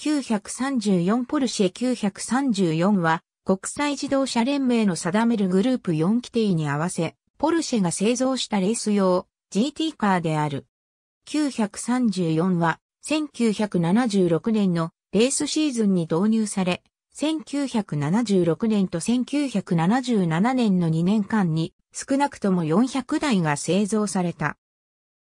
934ポルシェ934は国際自動車連盟の定めるグループ4規定に合わせ、ポルシェが製造したレース用 GT カーである。934は1976年のレースシーズンに導入され、1976年と1977年の2年間に少なくとも400台が製造された。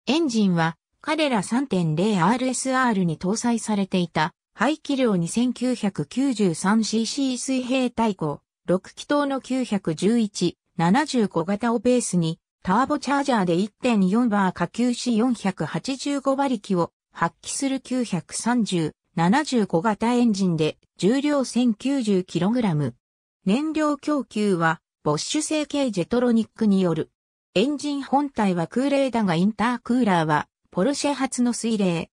エンジンは彼ら 3.0RSR に搭載されていた排気量 2993cc 水平対向、6気筒の911、75型をベースに、ターボチャージャーで1.4バー下級 C485 馬力を発揮する930、75型エンジンで重量 1090kg。燃料供給は、ボッシュ成形ジェトロニックによる。エンジン本体は空冷だがインタークーラーは、ポルシェ発の水冷。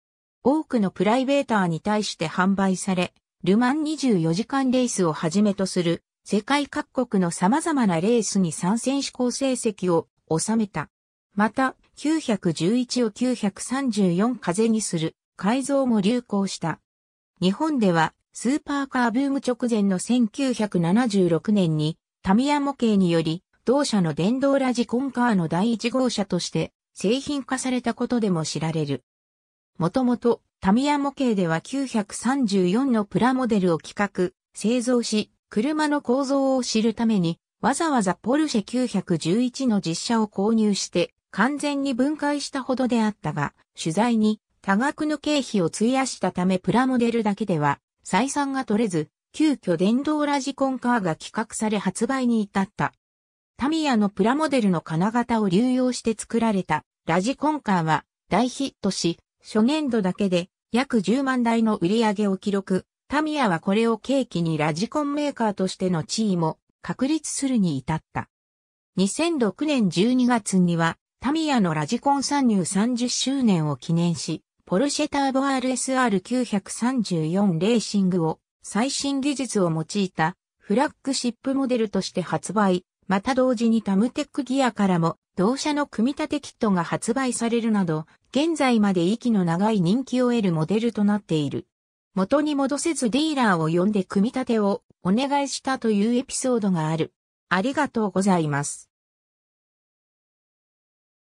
多くのプライベーターに対して販売され、ルマン24時間レースをはじめとする世界各国の様々なレースに参戦試行成績を収めた。また、911を934風にする改造も流行した。日本ではスーパーカーブーム直前の1976年にタミヤ模型により同社の電動ラジコンカーの第1号車として製品化されたことでも知られる。もともとタミヤ模型では934のプラモデルを企画、製造し、車の構造を知るために、わざわざポルシェ911の実車を購入して完全に分解したほどであったが、取材に多額の経費を費やしたためプラモデルだけでは採算が取れず、急遽電動ラジコンカーが企画され発売に至った。タミヤのプラモデルの金型を流用して作られたラジコンカーは大ヒットし、初年度だけで約10万台の売り上げを記録。タミヤはこれを契機にラジコンメーカーとしての地位も確立するに至った。2006年12月にはタミヤのラジコン参入30周年を記念し、ポルシェターボ RSR934 レーシングを最新技術を用いたフラッグシップモデルとして発売、また同時にタムテックギアからも同社の組み立てキットが発売されるなど、現在まで息の長い人気を得るモデルとなっている。元に戻せずディーラーを呼んで組み立てをお願いしたというエピソードがある。ありがとうございます。